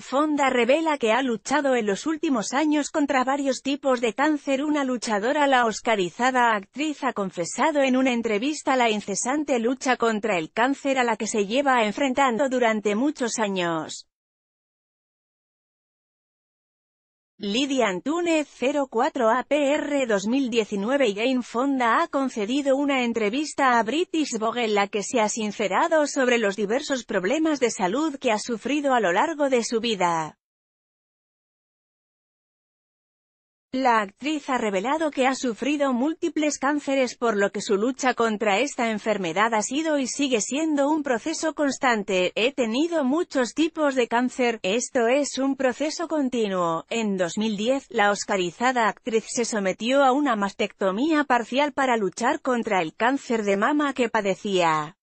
Fonda revela que ha luchado en los últimos años contra varios tipos de cáncer. Una luchadora la oscarizada actriz ha confesado en una entrevista la incesante lucha contra el cáncer a la que se lleva enfrentando durante muchos años. Lidia Antúnez 04 APR 2019 y Game Fonda ha concedido una entrevista a British Vogue en la que se ha sincerado sobre los diversos problemas de salud que ha sufrido a lo largo de su vida. La actriz ha revelado que ha sufrido múltiples cánceres por lo que su lucha contra esta enfermedad ha sido y sigue siendo un proceso constante. He tenido muchos tipos de cáncer, esto es un proceso continuo. En 2010, la oscarizada actriz se sometió a una mastectomía parcial para luchar contra el cáncer de mama que padecía.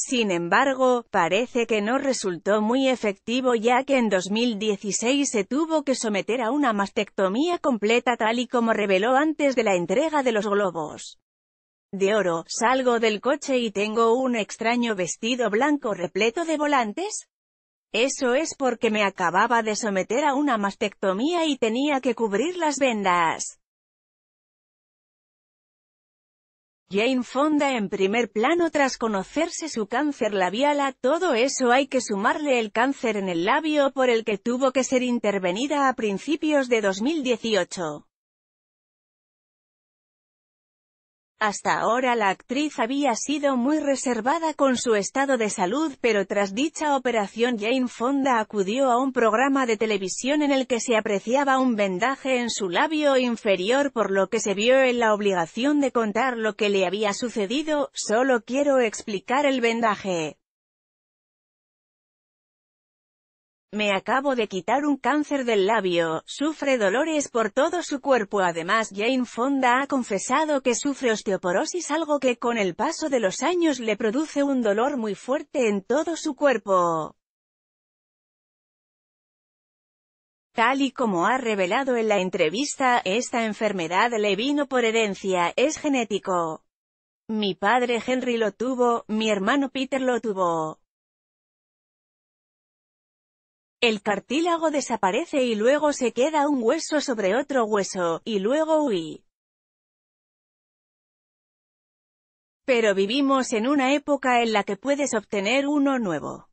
Sin embargo, parece que no resultó muy efectivo ya que en 2016 se tuvo que someter a una mastectomía completa tal y como reveló antes de la entrega de los globos. De oro, salgo del coche y tengo un extraño vestido blanco repleto de volantes. Eso es porque me acababa de someter a una mastectomía y tenía que cubrir las vendas. Jane Fonda en primer plano tras conocerse su cáncer labial a todo eso hay que sumarle el cáncer en el labio por el que tuvo que ser intervenida a principios de 2018. Hasta ahora la actriz había sido muy reservada con su estado de salud pero tras dicha operación Jane Fonda acudió a un programa de televisión en el que se apreciaba un vendaje en su labio inferior por lo que se vio en la obligación de contar lo que le había sucedido, solo quiero explicar el vendaje. Me acabo de quitar un cáncer del labio, sufre dolores por todo su cuerpo. Además, Jane Fonda ha confesado que sufre osteoporosis, algo que con el paso de los años le produce un dolor muy fuerte en todo su cuerpo. Tal y como ha revelado en la entrevista, esta enfermedad le vino por herencia, es genético. Mi padre Henry lo tuvo, mi hermano Peter lo tuvo. El cartílago desaparece y luego se queda un hueso sobre otro hueso, y luego huí. Pero vivimos en una época en la que puedes obtener uno nuevo.